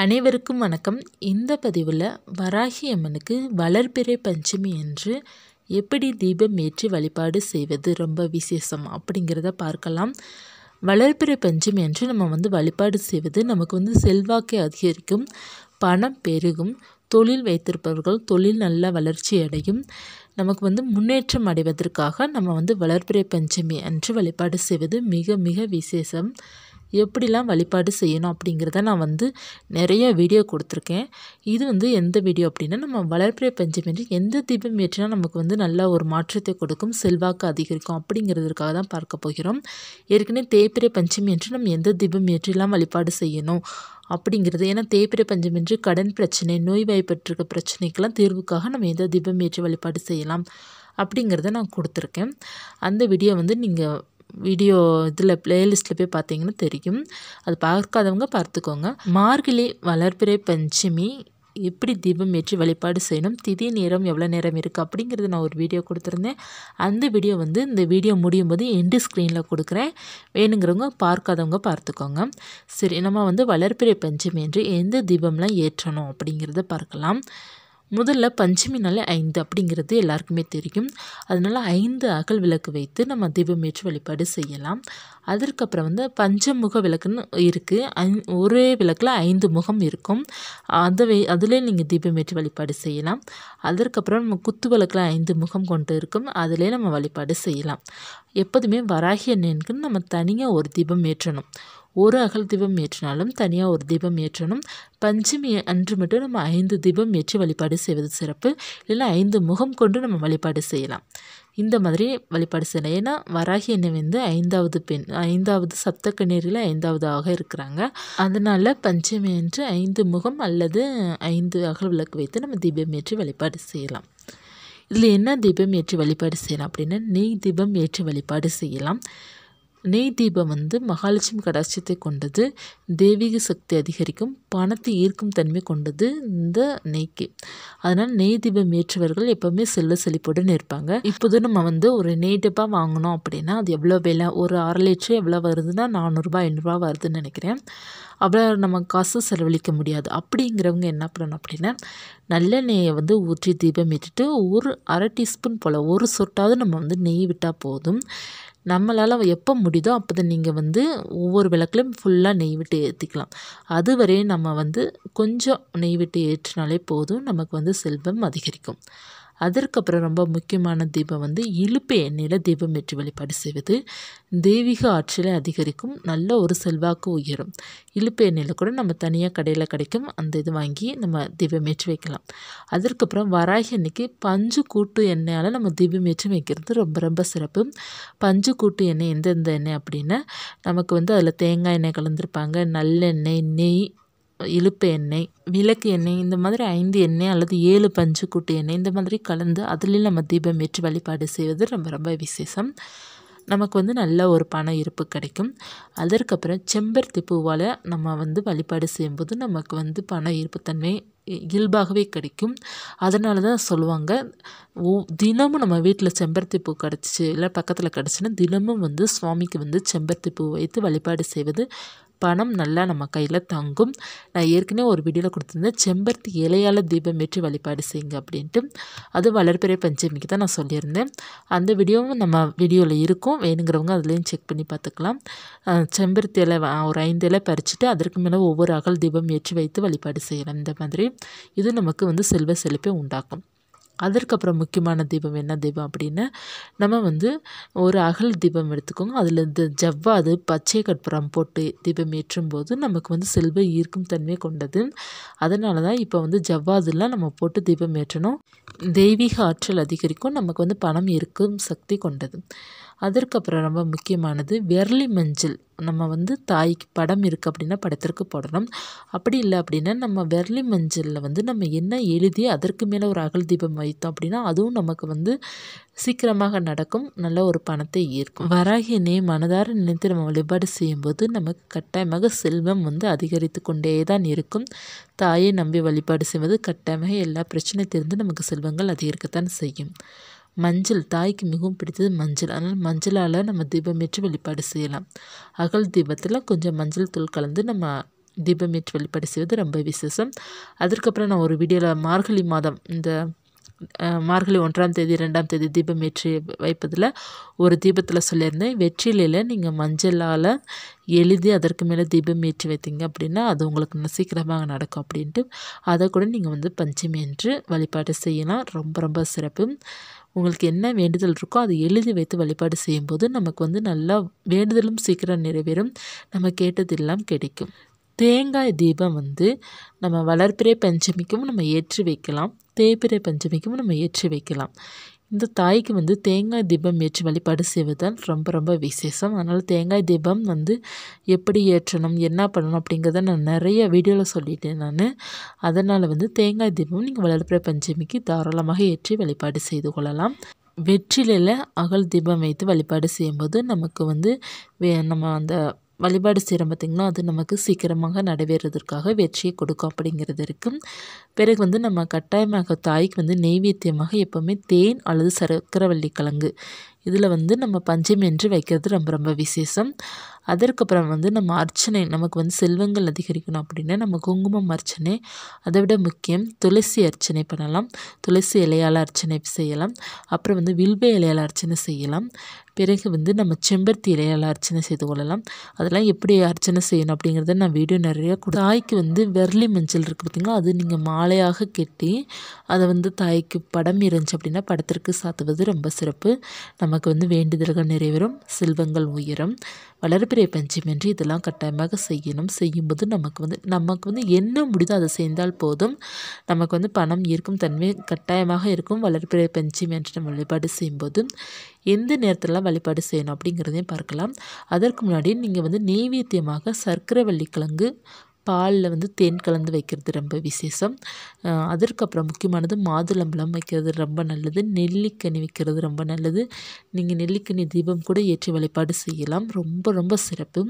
அனைவருக்கும் வணக்கம் இந்த பதிவில் வராகி அம்மனுக்கு வளர்பிறை பஞ்சமி என்று எப்படி தீபம் ஏற்றி வழிபாடு செய்வது ரொம்ப விசேஷம் அப்படிங்கிறத பார்க்கலாம் வளர்பிறை பஞ்சமி என்று நம்ம வந்து வழிபாடு செய்வது நமக்கு வந்து செல்வாக்கை அதிகரிக்கும் பணம் பெருகும் தொழில் வைத்திருப்பவர்கள் தொழில் நல்ல வளர்ச்சி அடையும் நமக்கு வந்து முன்னேற்றம் அடைவதற்காக நம்ம வந்து வளர்பிறை பஞ்சமி அன்று வழிபாடு செய்வது மிக மிக விசேஷம் எப்படிலாம் வழிபாடு செய்யணும் அப்படிங்கிறத நான் வந்து நிறைய வீடியோ கொடுத்துருக்கேன் இது வந்து எந்த வீடியோ அப்படின்னா நம்ம வளர்ப்பிறை பஞ்சமின்றி எந்த தீபம் ஏற்றினா நமக்கு வந்து நல்ல ஒரு மாற்றத்தை கொடுக்கும் செல்வாக்கு அதிகரிக்கும் அப்படிங்கிறதுக்காக தான் பார்க்க போகிறோம் ஏற்கனவே தேய்பிறை பஞ்சம் என்று நம்ம எந்த தீபம் ஏற்றிலாம் வழிபாடு செய்யணும் அப்படிங்கிறது ஏன்னா தேய்பிரை பஞ்சமின்றி கடன் பிரச்சனை நோய் வாய்ப்பட்டிருக்க பிரச்சனைக்கெல்லாம் தீர்வுக்காக நம்ம எந்த தீபம் ஏற்றி வழிபாடு செய்யலாம் அப்படிங்கிறத நான் கொடுத்துருக்கேன் அந்த வீடியோ வந்து நீங்கள் வீடியோ இதில் ப்ளேலிஸ்ட்டில் போய் பார்த்தீங்கன்னா தெரியும் அது பார்க்காதவங்க பார்த்துக்கோங்க மார்கழி வளர்பிறை பஞ்சமி எப்படி தீபம் ஏற்றி வழிபாடு செய்யணும் திதி நேரம் எவ்வளோ நேரம் இருக்குது அப்படிங்கிறது நான் ஒரு வீடியோ கொடுத்துருந்தேன் அந்த வீடியோ வந்து இந்த வீடியோ முடியும் போது எண்டு ஸ்க்ரீனில் கொடுக்குறேன் வேணுங்கிறவங்க பார்க்காதவங்க பார்த்துக்கோங்க சரி நம்ம வந்து வளர்ப்பிறை பஞ்சமி என்று எந்த தீபம்லாம் ஏற்றணும் அப்படிங்கிறத பார்க்கலாம் முதல்ல பஞ்சமி நாள் ஐந்து அப்படிங்கிறது எல்லாருக்குமே தெரியும் அதனால் ஐந்து அகல் விளக்கு வைத்து நம்ம தீபம் ஏற்று வழிபாடு செய்யலாம் அதற்கப்புறம் வந்து பஞ்சமுக விளக்குன்னு இருக்குது ஒரே விளக்கில் ஐந்து முகம் இருக்கும் அதை வை அதிலே நீங்கள் தீபம் வழிபாடு செய்யலாம் அதற்கப்புறம் நம்ம குத்து விளக்கில் ஐந்து முகம் கொண்டு இருக்கும் அதிலே நம்ம வழிபாடு செய்யலாம் எப்போதுமே வராகிய நேன்குன்னு நம்ம தனியாக ஒரு தீபம் ஏற்றணும் ஒரு அகல் தீபம் ஏற்றினாலும் தனியாக ஒரு தீபம் ஏற்றணும் பஞ்சமி அன்று மட்டும் நம்ம ஐந்து தீபம் ஏற்றி வழிபாடு செய்வது சிறப்பு இல்லைன்னா ஐந்து முகம் கொண்டு நம்ம வழிபாடு செய்யலாம் இந்த மாதிரி வழிபாடு செய்யலாம் ஏன்னா வராகி என்னை வந்து ஐந்தாவது பெண் ஐந்தாவது சப்த கண்ணீரில் ஐந்தாவதாக இருக்கிறாங்க அதனால் பஞ்சமி என்று ஐந்து முகம் அல்லது ஐந்து அகல் விளக்கு வைத்து நம்ம தீபம் ஏற்றி வழிபாடு செய்யலாம் இதில் என்ன தீபம் ஏற்றி வழிபாடு செய்யலாம் அப்படின்னா நெய் தீபம் ஏற்றி வழிபாடு செய்யலாம் நெய் தீபம் வந்து மகாலட்சுமி கடாட்சத்தை கொண்டது தெய்வீக சக்தி அதிகரிக்கும் பணத்தை ஈர்க்கும் தன்மை கொண்டது இந்த நெய்க்கு அதனால் நெய் தீபம் ஏற்றவர்கள் எப்போவுமே செல்ல செழிப்புடன் இருப்பாங்க இப்போது நம்ம வந்து ஒரு நெய் டப்பா வாங்கினோம் அப்படின்னா அது எவ்வளோ விலை ஒரு அரை லட்சம் எவ்வளோ வருதுன்னா நானூறுரூவா ஐநூறுரூவா வருதுன்னு நினைக்கிறேன் அவ்வளோ நம்ம காசு செலவழிக்க முடியாது அப்படிங்கிறவங்க என்ன பண்ணணும் அப்படின்னா நல்லெண்ணெயை வந்து ஊற்றி தீபம் ஏற்றிட்டு ஒரு அரை டீஸ்பூன் போல் ஒரு சொட்டாவது நம்ம வந்து நெய் விட்டால் போதும் நம்மளால் எப்போ முடியுதோ அப்போ தான் நீங்கள் வந்து ஒவ்வொரு விளக்குலையும் ஃபுல்லாக நெய் விட்டு ஏற்றிக்கலாம் அதுவரையும் நம்ம வந்து கொஞ்சம் நெய் விட்டு ஏற்றினாலே போதும் நமக்கு வந்து செல்வம் அதிகரிக்கும் அதற்கப்புறம் ரொம்ப முக்கியமான தீபம் வந்து இழுப்பு எண்ணெயில் தீபம் ஏற்றி வழிபாடு செய்வது தெய்வீக ஆற்றலை அதிகரிக்கும் நல்ல ஒரு செல்வாக்கு உயரும் இழுப்பு எண்ணெயில் கூட நம்ம தனியாக கடையில் கிடைக்கும் அந்த இது வாங்கி நம்ம தீபம் ஏற்றி வைக்கலாம் அதற்கப்புறம் வராகி அன்னைக்கு பஞ்சு கூட்டு எண்ணெயால் நம்ம தீபம் ஏற்றி வைக்கிறது ரொம்ப ரொம்ப சிறப்பு பஞ்சு கூட்டு எண்ணெய் எந்தெந்த எண்ணெய் அப்படின்னா நமக்கு வந்து அதில் தேங்காய் எண்ணெய் கலந்துருப்பாங்க நல்லெண்ணெய் நெய் இழுப்பு எண்ணெய் விளக்கு எண்ணெய் இந்த மாதிரி ஐந்து எண்ணெய் அல்லது ஏழு பஞ்சு கூட்டு எண்ணெய் இந்த மாதிரி கலந்து அதில் நம்ம தீபம் ஏற்றி வழிபாடு செய்வது ரொம்ப ரொம்ப விசேஷம் நமக்கு வந்து நல்ல ஒரு பண இருப்பு கிடைக்கும் அதற்கப்புறம் செம்பருத்தி பூவால் நம்ம வந்து வழிபாடு செய்யும்போது நமக்கு வந்து பண இருப்புத்தன்மை இயல்பாகவே கிடைக்கும் அதனால தான் சொல்லுவாங்க ஓ தினமும் நம்ம வீட்டில் செம்பருத்தி பூ கிடச்சி இல்லை பக்கத்தில் கிடச்சுன்னா தினமும் வந்து சுவாமிக்கு வந்து செம்பருத்தி பூ வைத்து வழிபாடு செய்வது பணம் நல்லா நம்ம கையில் தங்கும் நான் ஏற்கனவே ஒரு வீடியோவில் கொடுத்துருந்தேன் செம்பருத்தி இலையால் தீபம் ஏற்றி வழிபாடு செய்யுங்க அப்படின்ட்டு அது வளர்ப்பிறை பஞ்சமிக்கு தான் நான் சொல்லியிருந்தேன் அந்த வீடியோவும் நம்ம வீடியோவில் இருக்கும் வேணுங்கிறவங்க அதுலேயும் செக் பண்ணி பார்த்துக்கலாம் செம்பருத்தி இலை ஒரு ஐந்து இலை பறிச்சுட்டு அதற்கு மேலே ஒவ்வொரு அகல் தீபம் ஏற்றி வைத்து வழிபாடு செய்யலாம் இந்த மாதிரி இது நமக்கு வந்து செல்வ செழிப்பை உண்டாக்கும் அதற்கப்புறம் முக்கியமான தீபம் என்ன தீபம் அப்படின்னு நம்ம வந்து ஒரு அகல் தீபம் எடுத்துக்கோங்க அதில் இந்த ஜவ்வாது பச்சை கற்பூரம் போட்டு தீபம் ஏற்றும் போது நமக்கு வந்து செல்வ ஈர்க்கும் தன்மை கொண்டது அதனால தான் இப்போ வந்து ஜவ்வாதுலாம் நம்ம போட்டு தீபம் ஏற்றணும் தெய்வீக ஆற்றல் அதிகரிக்கும் நமக்கு வந்து பணம் இருக்கும் சக்தி கொண்டது அதற்கப்புறம் ரொம்ப முக்கியமானது வெர்லி மஞ்சள் நம்ம வந்து தாய்க்கு படம் இருக்குது அப்படின்னா படத்திற்கு போடணும் அப்படி இல்லை அப்படின்னா நம்ம வெர்லி மஞ்சளில் வந்து நம்ம என்ன எழுதி அதற்கு மேலே ஒரு அகல் தீபம் வைத்தோம் அப்படின்னா அதுவும் நமக்கு வந்து சீக்கிரமாக நடக்கும் நல்ல ஒரு பணத்தை ஈர்க்கும் வராகினை மனதார நினைத்து நம்ம வழிபாடு செய்யும்போது நமக்கு கட்டாயமாக செல்வம் வந்து அதிகரித்து கொண்டே தான் இருக்கும் தாயை நம்பி வழிபாடு செய்வது கட்டாயமாக எல்லா தெரிந்து நமக்கு செல்வங்கள் அதிகரிக்கத்தான் செய்யும் மஞ்சள் தாய்க்கு மிகவும் பிடித்தது மஞ்சள் அதனால் மஞ்சளால் நம்ம தீபமேற்று வழிபாடு செய்யலாம் அகல் தீபத்தில் கொஞ்சம் மஞ்சள் தூள் கலந்து நம்ம தீபமேற்று வழிபாடு செய்வது ரொம்ப விசேஷம் அதற்கப்புறம் நான் ஒரு வீடியோவில் மார்கழி மாதம் இந்த மார்கழி ஒன்றாம் தேதி ரெண்டாம் தேதி தீபம் ஏற்றி வைப்பதில் ஒரு தீபத்தில் சொல்லியிருந்தேன் வெற்றிலையில் நீங்கள் மஞ்சளால் எழுதி அதற்கு மேலே தீபம் ஏற்றி வைத்தீங்க அப்படின்னா அது உங்களுக்கு சீக்கிரமாக நடக்கும் அப்படின்ட்டு அதை கூட நீங்கள் வந்து பஞ்சமி என்று வழிபாடு செய்யலாம் ரொம்ப ரொம்ப சிறப்பு உங்களுக்கு என்ன வேண்டுதல் இருக்கோ அதை எழுதி வைத்து வழிபாடு செய்யும்போது நமக்கு வந்து நல்லா வேண்டுதலும் சீக்கிரம் நிறைவேறும் நம்ம கேட்டதெல்லாம் கிடைக்கும் தேங்காய் தீபம் வந்து நம்ம வளர்ப்பிறை பஞ்சமிக்கும் நம்ம ஏற்றி வைக்கலாம் தேய்பிறை பஞ்சமிக்கும் நம்ம ஏற்றி வைக்கலாம் இந்த தாய்க்கு வந்து தேங்காய் தீபம் ஏற்றி வழிபாடு செய்வதால் ரொம்ப ரொம்ப விசேஷம் அதனால் தேங்காய் தீபம் வந்து எப்படி ஏற்றணும் என்ன பண்ணணும் அப்படிங்கிறத நான் நிறைய வீடியோவில் சொல்லிட்டேன் நான் அதனால் வந்து தேங்காய் தீபம் நீங்கள் வளர்ப்புற பஞ்சமிக்கு தாராளமாக ஏற்றி வழிபாடு செய்து கொள்ளலாம் வெற்றிலையில் அகல் தீபம் வைத்து வழிபாடு செய்யும்போது நமக்கு வந்து நம்ம அந்த வழிபாடு செய்கிறோம் பார்த்திங்கன்னா அது நமக்கு சீக்கிரமாக நடைபெறுவதற்காக வெற்றியை கொடுக்கும் அப்படிங்கிறது இருக்குது பிறகு வந்து நம்ம கட்டாயமாக தாய்க்கு வந்து நெய்வேத்தியமாக எப்போவுமே தேன் அல்லது சர்க்கரவள்ளி கிழங்கு இதில் வந்து நம்ம பஞ்சமி என்று வைக்கிறது ரொம்ப ரொம்ப விசேஷம் அதற்கப்புறம் வந்து நம்ம அர்ச்சனை நமக்கு வந்து செல்வங்கள் அதிகரிக்கணும் அப்படின்னா நம்ம குங்குமம் அர்ச்சனை அதை விட முக்கியம் துளசி அர்ச்சனை பண்ணலாம் துளசி இலையால் அர்ச்சனை செய்யலாம் அப்புறம் வந்து வில்வ இலையால் அர்ச்சனை செய்யலாம் பிறகு வந்து நம்ம செம்பருத்தி இலையால் அர்ச்சனை செய்து கொள்ளலாம் அதெல்லாம் எப்படி அர்ச்சனை செய்யணும் அப்படிங்கிறத நான் வீடியோ நிறையா கொடு தாய்க்கு வந்து வெர்லி மஞ்சள் இருக்குது பார்த்திங்களா அது நீங்கள் மாலையாக கெட்டி அதை வந்து தாய்க்கு படம் இருந்துச்சு அப்படின்னா படத்திற்கு சாத்துவது ரொம்ப சிறப்பு நமக்கு வந்து வேண்டுதல்கள் நிறைவேறும் செல்வங்கள் உயரும் வளர்பிறை என்று இதெல்லாம் கட்டாயமாக செய்யணும் செய்யும்போது நமக்கு வந்து நமக்கு வந்து என்ன முடிதோ அதை செய்தால் போதும் நமக்கு வந்து பணம் ஈர்க்கும் தன்மை கட்டாயமாக இருக்கும் வளர்பிறை பஞ்சம் என்று நம்ம வழிபாடு செய்யும்போது எந்த நேரத்திலலாம் வழிபாடு செய்யணும் அப்படிங்கிறதையும் பார்க்கலாம் அதற்கு முன்னாடி நீங்கள் வந்து நெய்வேத்தியமாக சர்க்கரை வள்ளிக்கிழங்கு பாலில் வந்து தேன் கலந்து வைக்கிறது ரொம்ப விசேஷம் அதற்கப்புறம் முக்கியமானது மாதுளம்பழம் வைக்கிறது ரொம்ப நல்லது நெல்லிக்கனி வைக்கிறது ரொம்ப நல்லது நீங்கள் நெல்லிக்கனி தீபம் கூட ஏற்றி வழிபாடு செய்யலாம் ரொம்ப ரொம்ப சிறப்பு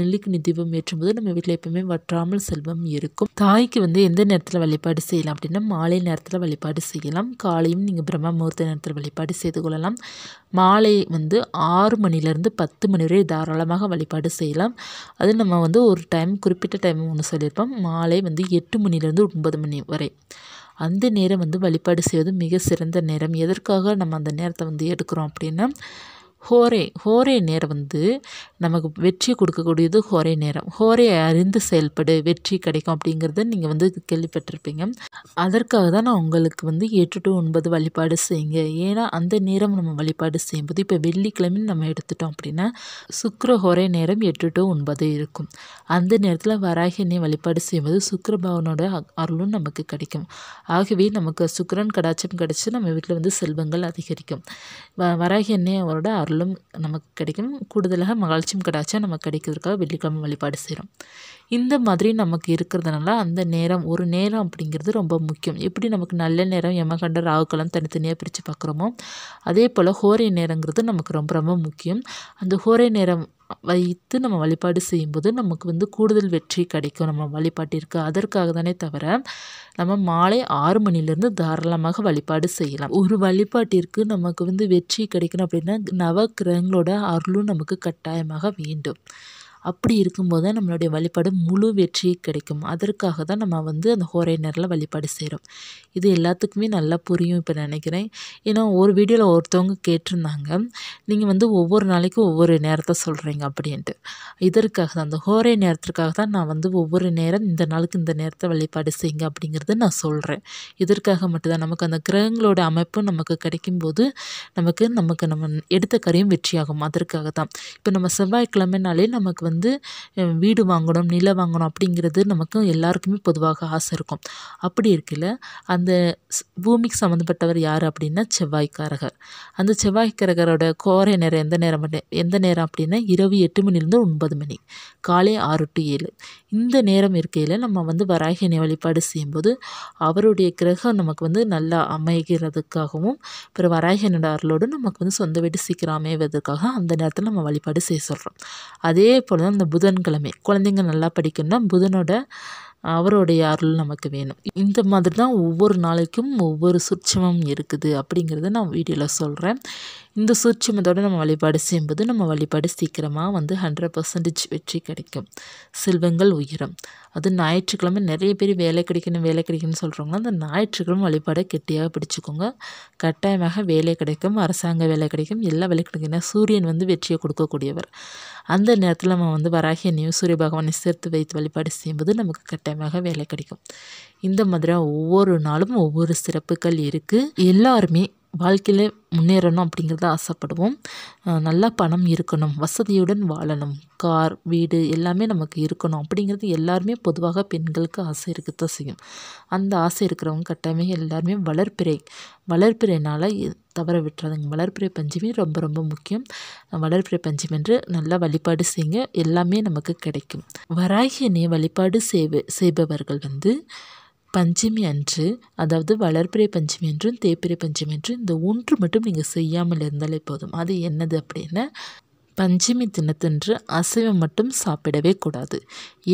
நெல்லிக்கனி தீபம் ஏற்றும்போது நம்ம வீட்டில் எப்பவுமே வற்றாமல் செல்வம் இருக்கும் தாய்க்கு வந்து எந்த நேரத்தில் வழிபாடு செய்யலாம் அப்படின்னா மாலை நேரத்தில் வழிபாடு செய்யலாம் காலையும் நீங்கள் பிரம்ம முகூர்த்த நேரத்தில் வழிபாடு செய்து கொள்ளலாம் மாலை வந்து ஆறு மணிலேருந்து பத்து மணி வரை தாராளமாக வழிபாடு செய்யலாம் அது நம்ம வந்து ஒரு டைம் குறிப்பிட்ட டைம் ஒன்று சொல்லியிருப்போம் மாலை வந்து எட்டு மணிலேருந்து ஒன்பது மணி வரை அந்த நேரம் வந்து வழிபாடு செய்வது மிக சிறந்த நேரம் எதற்காக நம்ம அந்த நேரத்தை வந்து எடுக்கிறோம் அப்படின்னா ஹோரே ஹோரே நேரம் வந்து நமக்கு வெற்றி கொடுக்கக்கூடியது ஹோரே நேரம் ஹோரே அறிந்து செயல்படு வெற்றி கிடைக்கும் அப்படிங்கிறத நீங்கள் வந்து கேள்விப்பட்டிருப்பீங்க அதற்காக தான் நான் உங்களுக்கு வந்து எட்டு டு ஒன்பது வழிபாடு செய்யுங்க ஏன்னா அந்த நேரம் நம்ம வழிபாடு செய்யும்போது இப்போ வெள்ளிக்கிழமை நம்ம எடுத்துட்டோம் அப்படின்னா சுக்கர ஹோரே நேரம் எட்டு டு ஒன்பது இருக்கும் அந்த நேரத்தில் வராகி எண்ணெய் வழிபாடு செய்யும்போது சுக்கர பவனோட அருளும் நமக்கு கிடைக்கும் ஆகவே நமக்கு சுக்கரன் கடாச்சம் கிடச்சி நம்ம வீட்டில் வந்து செல்வங்கள் அதிகரிக்கும் வராகி எண்ணெய் அவரோட அருள் அருளும் நமக்கு கிடைக்கும் கூடுதலாக மகிழ்ச்சியும் கடாச்சும் நமக்கு கிடைக்கிறதுக்காக வெள்ளிக்கிழமை வழிபாடு செய்கிறோம் இந்த மாதிரி நமக்கு இருக்கிறதுனால அந்த நேரம் ஒரு நேரம் அப்படிங்கிறது ரொம்ப முக்கியம் எப்படி நமக்கு நல்ல நேரம் யமகண்ட ராகுக்களம் தனித்தனியாக பிரித்து பார்க்குறோமோ அதே போல் ஹோரை நேரங்கிறது நமக்கு ரொம்ப ரொம்ப முக்கியம் அந்த ஹோரை நேரம் வைத்து நம்ம வழிபாடு செய்யும்போது நமக்கு வந்து கூடுதல் வெற்றி கிடைக்கும் நம்ம வழிபாட்டிற்கு அதற்காக தானே தவிர நம்ம மாலை ஆறு மணிலேருந்து தாராளமாக வழிபாடு செய்யலாம் ஒரு வழிபாட்டிற்கு நமக்கு வந்து வெற்றி கிடைக்கணும் அப்படின்னா நவக்கிரகங்களோட அருளும் நமக்கு கட்டாயமாக வேண்டும் அப்படி இருக்கும்போது தான் நம்மளுடைய வழிபாடு முழு வெற்றி கிடைக்கும் அதற்காக தான் நம்ம வந்து அந்த ஹோரை நேரில் வழிபாடு செய்கிறோம் இது எல்லாத்துக்குமே நல்லா புரியும் இப்போ நினைக்கிறேன் ஏன்னா ஒரு வீடியோவில் ஒருத்தவங்க கேட்டிருந்தாங்க நீங்கள் வந்து ஒவ்வொரு நாளைக்கும் ஒவ்வொரு நேரத்தை சொல்கிறீங்க அப்படின்ட்டு இதற்காக தான் அந்த ஹோரை நேரத்திற்காக தான் நான் வந்து ஒவ்வொரு நேரம் இந்த நாளுக்கு இந்த நேரத்தை வழிபாடு செய்யுங்க அப்படிங்கிறத நான் சொல்கிறேன் இதற்காக மட்டும்தான் நமக்கு அந்த கிரகங்களோட அமைப்பு நமக்கு கிடைக்கும்போது நமக்கு நமக்கு நம்ம எடுத்த கரையும் வெற்றியாகும் அதற்காக தான் இப்போ நம்ம செவ்வாய்க்கிழமைனாலே நமக்கு வந்து வந்து வீடு வாங்கணும் நிலம் வாங்கணும் அப்படிங்கிறது நமக்கு எல்லாருக்குமே பொதுவாக ஆசை இருக்கும் அப்படி இருக்குல்ல அந்த பூமிக்கு சம்மந்தப்பட்டவர் யார் அப்படின்னா செவ்வாய்க்காரகர் அந்த செவ்வாய்க்காரகரோட கோரை நேரம் எந்த நேரம் எந்த நேரம் அப்படின்னா இரவு எட்டு மணிலேருந்து ஒன்பது மணி காலை ஆறு டு ஏழு இந்த நேரம் இருக்கையில் நம்ம வந்து வராகினை வழிபாடு செய்யும்போது அவருடைய கிரகம் நமக்கு வந்து நல்லா அமைகிறதுக்காகவும் பிற வராகினோட அருளோடு நமக்கு வந்து சொந்த வீடு சீக்கிரம் அமைவதற்காக அந்த நேரத்தில் நம்ம வழிபாடு செய்ய சொல்கிறோம் அதே போல் அப்படிங்கிறது அந்த புதன்கிழமை குழந்தைங்க நல்லா படிக்கணும்னா புதனோட அவருடைய அருள் நமக்கு வேணும் இந்த மாதிரி தான் ஒவ்வொரு நாளைக்கும் ஒவ்வொரு சுட்சமம் இருக்குது அப்படிங்கிறத நான் வீடியோவில் சொல்கிறேன் இந்த சூட்சமத்தோடு நம்ம வழிபாடு செய்யும்போது நம்ம வழிபாடு சீக்கிரமாக வந்து ஹண்ட்ரட் பர்சன்டேஜ் வெற்றி கிடைக்கும் செல்வங்கள் உயரம் அது ஞாயிற்றுக்கிழமை நிறைய பேர் வேலை கிடைக்கணும் வேலை கிடைக்கணும்னு சொல்கிறவங்க அந்த ஞாயிற்றுக்கிழமை வழிபாடை கெட்டியாக பிடிச்சிக்கோங்க கட்டாயமாக வேலை கிடைக்கும் அரசாங்க வேலை கிடைக்கும் எல்லா வேலை கிடைக்கும் சூரியன் வந்து வெற்றியை கொடுக்கக்கூடியவர் அந்த நேரத்தில் நம்ம வந்து வராகிய நியூ சூரிய பகவானை சேர்த்து வைத்து வழிபாடு செய்யும்போது நமக்கு கட்டாயமாக வேலை கிடைக்கும் இந்த மாதிரி ஒவ்வொரு நாளும் ஒவ்வொரு சிறப்புகள் இருக்குது எல்லாருமே வாழ்க்கையில் முன்னேறணும் அப்படிங்கிறத ஆசைப்படுவோம் நல்லா பணம் இருக்கணும் வசதியுடன் வாழணும் கார் வீடு எல்லாமே நமக்கு இருக்கணும் அப்படிங்கிறது எல்லாருமே பொதுவாக பெண்களுக்கு ஆசை இருக்கத்தான் செய்யும் அந்த ஆசை இருக்கிறவங்க கட்டாயமே எல்லாருமே வளர்ப்பிறை வளர்ப்பிறைனால் தவற விட்டுறாதுங்க வளர்ப்பிறை பஞ்சமி ரொம்ப ரொம்ப முக்கியம் வளர்ப்பிறை பஞ்சமி என்று நல்லா வழிபாடு செய்யுங்க எல்லாமே நமக்கு கிடைக்கும் வராகியனை வழிபாடு செய்வ செய்பவர்கள் வந்து பஞ்சமி அன்று அதாவது வளர்பிறை பஞ்சமி என்றும் தேப்பிரை பஞ்சமி என்றும் இந்த ஒன்று மட்டும் நீங்கள் செய்யாமல் இருந்தாலே போதும் அது என்னது அப்படின்னா பஞ்சமி தினத்தன்று அசைவம் மட்டும் சாப்பிடவே கூடாது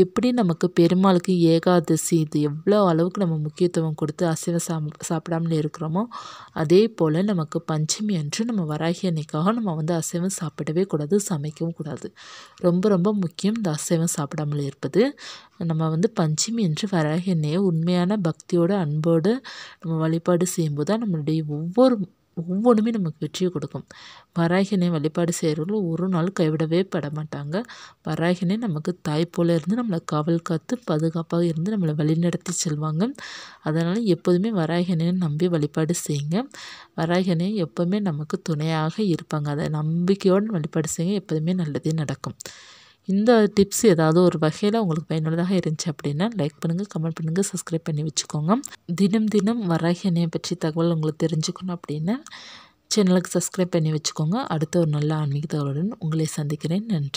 எப்படி நமக்கு பெருமாளுக்கு ஏகாதசி இது எவ்வளோ அளவுக்கு நம்ம முக்கியத்துவம் கொடுத்து அசைவம் சா சாப்பிடாமல் இருக்கிறோமோ அதே போல் நமக்கு பஞ்சமி அன்று நம்ம வராகி அன்னைக்காக நம்ம வந்து அசைவம் சாப்பிடவே கூடாது சமைக்கவும் கூடாது ரொம்ப ரொம்ப முக்கியம் இந்த அசைவம் சாப்பிடாமல் இருப்பது நம்ம வந்து பஞ்சமி என்று வராகி அன்னையை உண்மையான பக்தியோட அன்போடு நம்ம வழிபாடு செய்யும்போது தான் நம்மளுடைய ஒவ்வொரு ஒவ்வொன்றுமே நமக்கு வெற்றியை கொடுக்கும் வராகினை வழிபாடு செய்கிறவர்கள் ஒரு நாள் கைவிடவே பட மாட்டாங்க வராகினை நமக்கு தாய் போல இருந்து நம்மளை காவல் காத்து பாதுகாப்பாக இருந்து நம்மளை வழிநடத்தி செல்வாங்க அதனால் எப்போதுமே வராகினை நம்பி வழிபாடு செய்யுங்க வராகினை எப்போவுமே நமக்கு துணையாக இருப்பாங்க அதை நம்பிக்கையோடு வழிபாடு செய்யுங்க எப்போதுமே நல்லதே நடக்கும் இந்த டிப்ஸ் ஏதாவது ஒரு வகையில் உங்களுக்கு பயனுள்ளதாக இருந்துச்சு அப்படின்னா லைக் பண்ணுங்கள் கமெண்ட் பண்ணுங்கள் சப்ஸ்கிரைப் பண்ணி வச்சுக்கோங்க தினம் தினம் வராகினையை பற்றி தகவல் உங்களுக்கு தெரிஞ்சுக்கணும் அப்படின்னா சேனலுக்கு சப்ஸ்கிரைப் பண்ணி வச்சுக்கோங்க அடுத்த ஒரு நல்ல ஆன்மீக தகவலுடன் உங்களை சந்திக்கிறேன் நன்றி